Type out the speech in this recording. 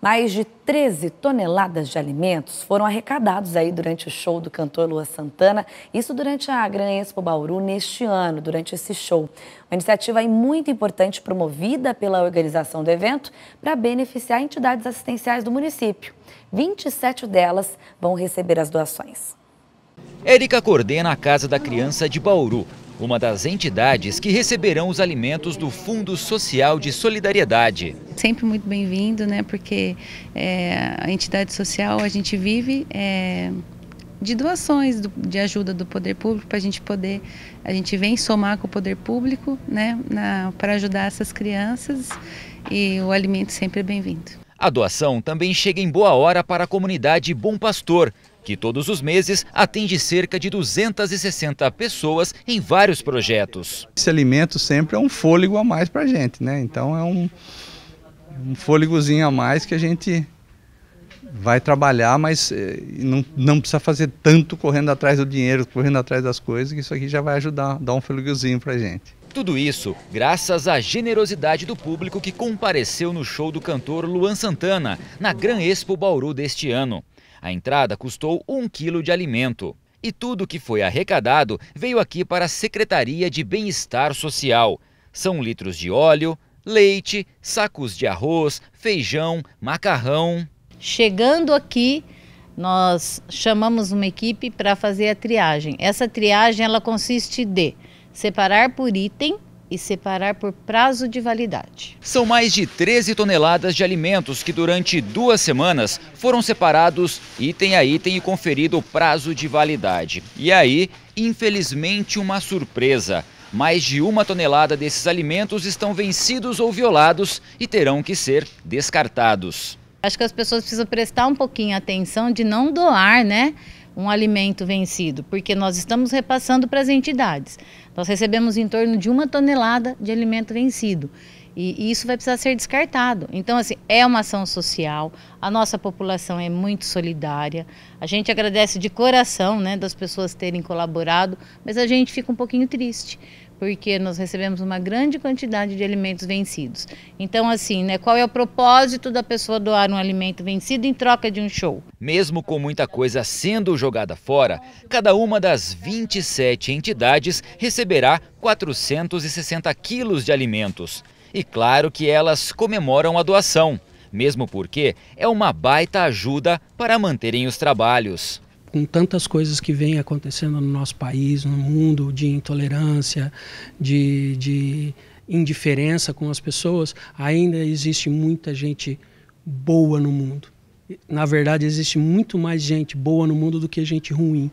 Mais de 13 toneladas de alimentos foram arrecadados aí durante o show do cantor Lua Santana, isso durante a Gran Expo Bauru neste ano, durante esse show. Uma iniciativa muito importante promovida pela organização do evento para beneficiar entidades assistenciais do município. 27 delas vão receber as doações. Érica coordena a Casa da Criança de Bauru, uma das entidades que receberão os alimentos do Fundo Social de Solidariedade. Sempre muito bem-vindo, né? Porque é, a entidade social a gente vive é, de doações, do, de ajuda do poder público para a gente poder, a gente vem somar com o poder público, né? Para ajudar essas crianças e o alimento sempre é bem-vindo. A doação também chega em boa hora para a comunidade Bom Pastor, que todos os meses atende cerca de 260 pessoas em vários projetos. Esse alimento sempre é um fôlego a mais para a gente, né? Então é um, um fôlegozinho a mais que a gente vai trabalhar, mas eh, não, não, precisa fazer tanto correndo atrás do dinheiro, correndo atrás das coisas, que isso aqui já vai ajudar, dar um fôlegozinho para a gente. Tudo isso graças à generosidade do público que compareceu no show do cantor Luan Santana, na Gran Expo Bauru deste ano. A entrada custou um quilo de alimento. E tudo que foi arrecadado veio aqui para a Secretaria de Bem-Estar Social. São litros de óleo, leite, sacos de arroz, feijão, macarrão. Chegando aqui, nós chamamos uma equipe para fazer a triagem. Essa triagem ela consiste de separar por item e separar por prazo de validade. São mais de 13 toneladas de alimentos que durante duas semanas foram separados item a item e conferido o prazo de validade. E aí, infelizmente, uma surpresa. Mais de uma tonelada desses alimentos estão vencidos ou violados e terão que ser descartados. Acho que as pessoas precisam prestar um pouquinho atenção de não doar, né? um alimento vencido, porque nós estamos repassando para as entidades. Nós recebemos em torno de uma tonelada de alimento vencido. E, isso vai precisar ser descartado. Então, assim, é uma ação social, a nossa população é muito solidária. A gente agradece de coração né, das pessoas terem colaborado, mas a gente fica um pouquinho triste porque nós recebemos uma grande quantidade de alimentos vencidos. Então, assim, né, qual é o propósito da pessoa doar um alimento vencido em troca de um show? Mesmo com muita coisa sendo jogada fora, cada uma das 27 entidades receberá 460 quilos de alimentos. E claro que elas comemoram a doação, mesmo porque é uma baita ajuda para manterem os trabalhos com tantas coisas que vêm acontecendo no nosso país, no mundo, de intolerância, de, de indiferença com as pessoas, ainda existe muita gente boa no mundo. Na verdade, existe muito mais gente boa no mundo do que gente ruim.